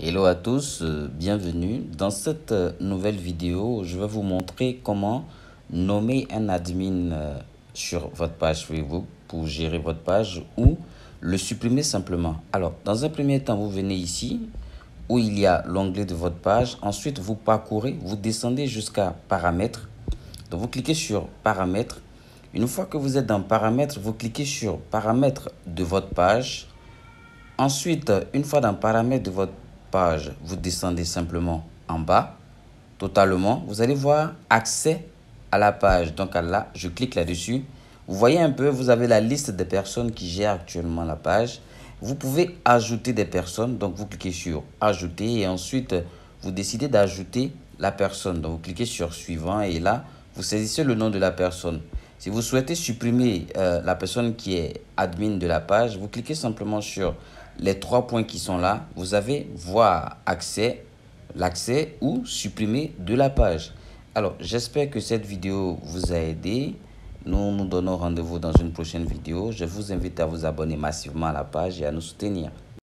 Hello à tous, euh, bienvenue. Dans cette euh, nouvelle vidéo, je vais vous montrer comment nommer un admin euh, sur votre page Facebook pour gérer votre page ou le supprimer simplement. Alors, dans un premier temps, vous venez ici où il y a l'onglet de votre page. Ensuite, vous parcourez, vous descendez jusqu'à paramètres. Donc, vous cliquez sur paramètres. Une fois que vous êtes dans paramètres, vous cliquez sur paramètres de votre page. Ensuite, une fois dans paramètres de votre page, vous descendez simplement en bas, totalement, vous allez voir accès à la page. Donc là, je clique là-dessus. Vous voyez un peu, vous avez la liste des personnes qui gèrent actuellement la page. Vous pouvez ajouter des personnes, donc vous cliquez sur ajouter et ensuite vous décidez d'ajouter la personne. Donc vous cliquez sur suivant et là, vous saisissez le nom de la personne. Si vous souhaitez supprimer euh, la personne qui est admin de la page, vous cliquez simplement sur les trois points qui sont là. Vous avez voir accès, l'accès ou supprimer de la page. Alors, j'espère que cette vidéo vous a aidé. Nous nous donnons rendez-vous dans une prochaine vidéo. Je vous invite à vous abonner massivement à la page et à nous soutenir.